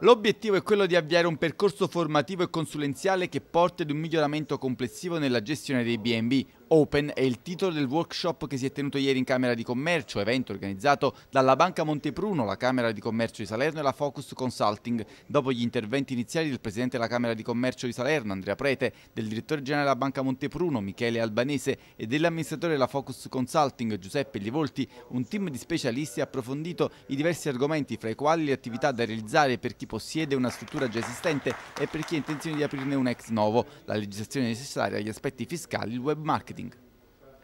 L'obiettivo è quello di avviare un percorso formativo e consulenziale che porti ad un miglioramento complessivo nella gestione dei BNB. Open è il titolo del workshop che si è tenuto ieri in Camera di Commercio, evento organizzato dalla Banca Montepruno, la Camera di Commercio di Salerno e la Focus Consulting, dopo gli interventi iniziali del Presidente della Camera di Commercio di Salerno, Andrea Prete, del Direttore Generale della Banca Montepruno, Michele Albanese, e dell'amministratore della Focus Consulting, Giuseppe Livolti, un team di specialisti ha approfondito i diversi argomenti, fra i quali le attività da realizzare per chi chi possiede una struttura già esistente e per chi ha intenzione di aprirne un ex novo, la legislazione necessaria, gli aspetti fiscali, il web marketing.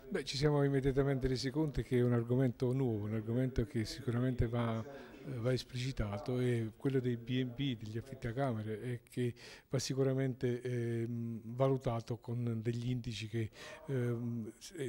Beh, ci siamo immediatamente resi conto che è un argomento nuovo, un argomento che sicuramente va va esplicitato e quello dei BNB, degli affitti a camere, è che va sicuramente eh, valutato con degli indici che eh,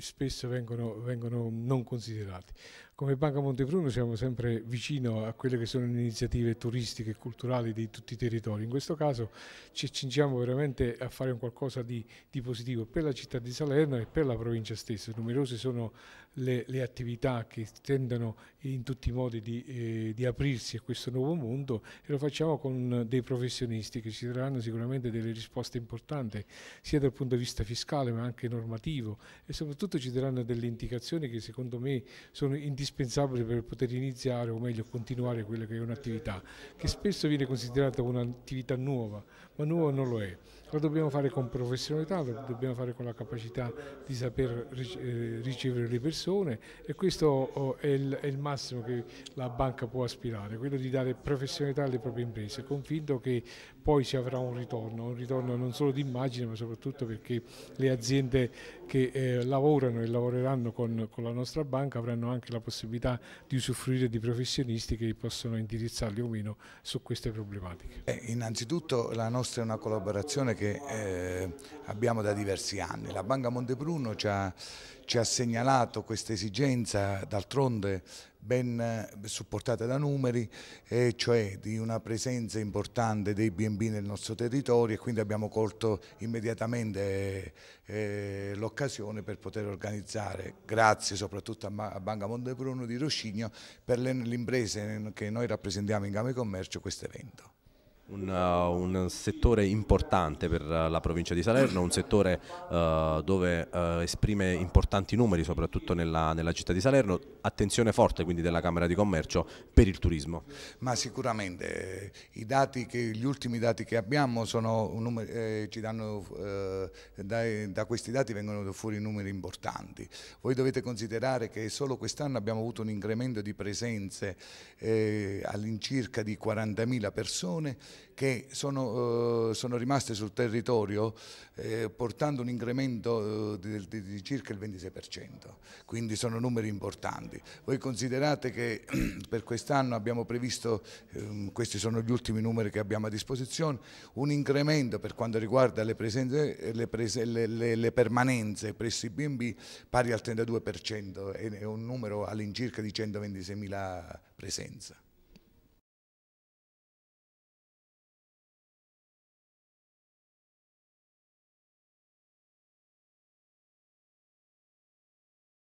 spesso vengono, vengono, non considerati. Come Banca Montebruno siamo sempre vicino a quelle che sono le iniziative turistiche e culturali di tutti i territori, in questo caso ci accingiamo veramente a fare un qualcosa di, di positivo per la città di Salerno e per la provincia stessa, numerose sono le, le attività che tendono in tutti i modi di, eh, di di aprirsi a questo nuovo mondo e lo facciamo con dei professionisti che ci daranno sicuramente delle risposte importanti sia dal punto di vista fiscale ma anche normativo e soprattutto ci daranno delle indicazioni che secondo me sono indispensabili per poter iniziare o meglio continuare quella che è un'attività che spesso viene considerata un'attività nuova ma nuova non lo è. Lo dobbiamo fare con professionalità, lo dobbiamo fare con la capacità di saper eh, ricevere le persone e questo oh, è il massimo che la banca può assumere aspirare, quello di dare professionalità alle proprie imprese, convinto che poi si avrà un ritorno, un ritorno non solo di immagine ma soprattutto perché le aziende che eh, lavorano e lavoreranno con, con, la nostra banca avranno anche la possibilità di usufruire di professionisti che possono indirizzarli o meno su queste problematiche. Eh, innanzitutto la nostra è una collaborazione che eh, abbiamo da diversi anni, la Banca Montebruno ci ha, ci ha segnalato questa esigenza, d'altronde ben eh, supportate da numeri, e cioè di una presenza importante dei BNB nel nostro territorio e quindi abbiamo colto immediatamente eh, eh, l'occasione per poter organizzare, grazie soprattutto a, Ma a Banca Montebruno di Roscigno, per le imprese che noi rappresentiamo in Game Commercio questo evento. Un, uh, un, settore importante per eh, la provincia di Salerno, un settore uh, dove esprime importanti numeri soprattutto nella, nella, città di Salerno, attenzione forte quindi della Camera di Commercio per il turismo. Ma sicuramente eh, che, gli ultimi dati che abbiamo sono, eh, danno, eh, da, da, questi dati vengono fuori numeri importanti. Voi dovete considerare che solo quest'anno abbiamo avuto un incremento di presenze all'incirca di 40.000 persone che sono, eh, sono rimaste sul territorio eh, portando un incremento eh, di, di, di, circa il 26%, quindi sono numeri importanti. Voi considerate che per quest'anno abbiamo previsto, ehm, questi sono gli ultimi numeri che abbiamo a disposizione, un incremento per quanto riguarda le, presenze, le, prese, le, le, le permanenze presso i bimbi pari al 32%, è un numero all'incirca di 126.000 presenze.